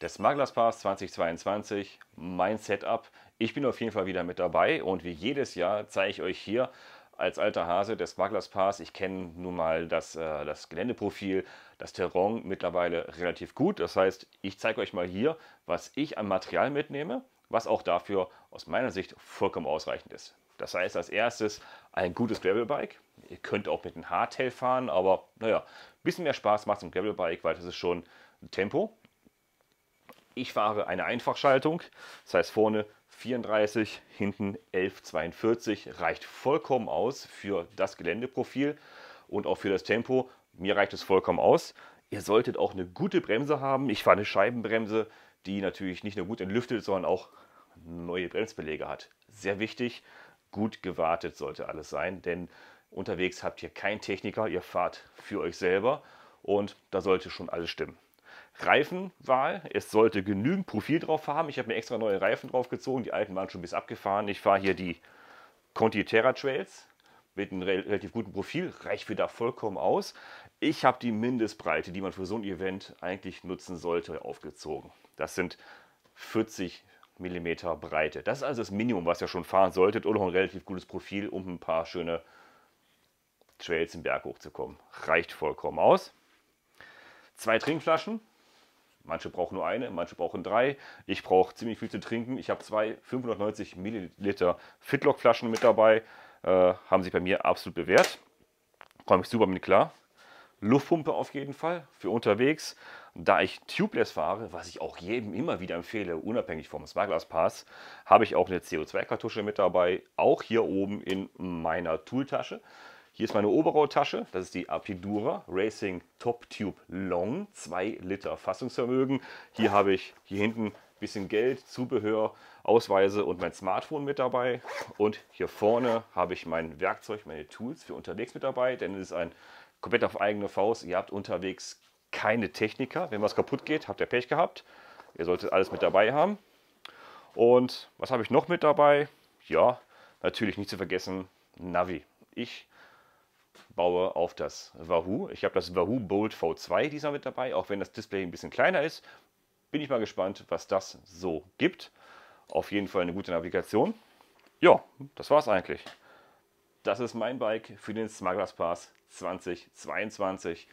des Smugglers Pass 2022, mein Setup. Ich bin auf jeden Fall wieder mit dabei und wie jedes Jahr zeige ich euch hier als alter Hase des Smugglers Pass. Ich kenne nun mal das, äh, das Geländeprofil, das Terrain mittlerweile relativ gut. Das heißt, ich zeige euch mal hier, was ich an Material mitnehme, was auch dafür aus meiner Sicht vollkommen ausreichend ist. Das heißt, als erstes ein gutes Gravelbike. Ihr könnt auch mit einem Hardtail fahren, aber naja, ein bisschen mehr Spaß macht es im Gravelbike, weil das ist schon Tempo ich fahre eine Einfachschaltung, das heißt vorne 34, hinten 1142, reicht vollkommen aus für das Geländeprofil und auch für das Tempo. Mir reicht es vollkommen aus. Ihr solltet auch eine gute Bremse haben. Ich fahre eine Scheibenbremse, die natürlich nicht nur gut entlüftet, sondern auch neue Bremsbeläge hat. Sehr wichtig, gut gewartet sollte alles sein, denn unterwegs habt ihr keinen Techniker, ihr fahrt für euch selber und da sollte schon alles stimmen. Reifenwahl. Es sollte genügend Profil drauf haben. Ich habe mir extra neue Reifen drauf gezogen. Die alten waren schon bis abgefahren. Ich fahre hier die Conti Terra Trails mit einem relativ guten Profil. Reicht wieder vollkommen aus. Ich habe die Mindestbreite, die man für so ein Event eigentlich nutzen sollte, aufgezogen. Das sind 40 mm Breite. Das ist also das Minimum, was ihr schon fahren solltet. Oder ein relativ gutes Profil, um ein paar schöne Trails im Berg hochzukommen. Reicht vollkommen aus. Zwei Trinkflaschen, Manche brauchen nur eine, manche brauchen drei. Ich brauche ziemlich viel zu trinken. Ich habe zwei 590 Milliliter Fitlock-Flaschen mit dabei. Äh, haben sich bei mir absolut bewährt. Komme ich super mit klar. Luftpumpe auf jeden Fall für unterwegs. Da ich tubeless fahre, was ich auch jedem immer wieder empfehle, unabhängig vom Smugglers Pass, habe ich auch eine CO2-Kartusche mit dabei, auch hier oben in meiner Tooltasche. Hier ist meine Oberrohrtasche, das ist die Apidura Racing Top Tube Long, 2 Liter Fassungsvermögen. Hier habe ich hier hinten ein bisschen Geld, Zubehör, Ausweise und mein Smartphone mit dabei. Und hier vorne habe ich mein Werkzeug, meine Tools für unterwegs mit dabei, denn es ist ein komplett auf eigene Faust. Ihr habt unterwegs keine Techniker. Wenn was kaputt geht, habt ihr Pech gehabt. Ihr solltet alles mit dabei haben. Und was habe ich noch mit dabei? Ja, natürlich nicht zu vergessen, Navi. Ich baue auf das Wahoo. Ich habe das Wahoo Bolt V2 diesmal mit dabei, auch wenn das Display ein bisschen kleiner ist. Bin ich mal gespannt, was das so gibt. Auf jeden Fall eine gute Navigation. Ja, das war's eigentlich. Das ist mein Bike für den Smugglers Pass 2022.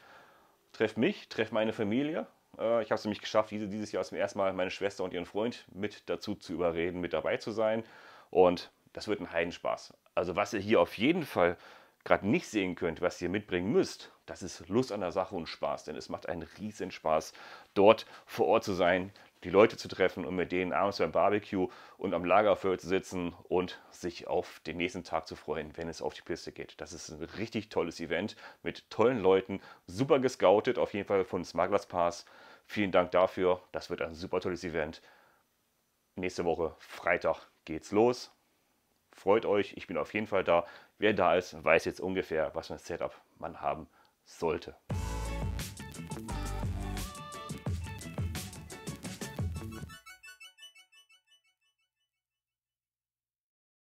Treff mich, treff meine Familie. Äh, ich habe es nämlich geschafft, dieses Jahr zum ersten Mal meine Schwester und ihren Freund mit dazu zu überreden, mit dabei zu sein. Und das wird ein Heidenspaß. Also was ihr hier auf jeden Fall gerade nicht sehen könnt, was ihr mitbringen müsst, das ist Lust an der Sache und Spaß, denn es macht einen riesen Spaß, dort vor Ort zu sein, die Leute zu treffen und mit denen abends beim Barbecue und am Lagerfeuer zu sitzen und sich auf den nächsten Tag zu freuen, wenn es auf die Piste geht. Das ist ein richtig tolles Event mit tollen Leuten, super gescoutet, auf jeden Fall von Smugglers Pass. Vielen Dank dafür, das wird ein super tolles Event. Nächste Woche, Freitag, geht's los. Freut euch, ich bin auf jeden Fall da. Wer da ist, weiß jetzt ungefähr, was für ein Setup man haben sollte.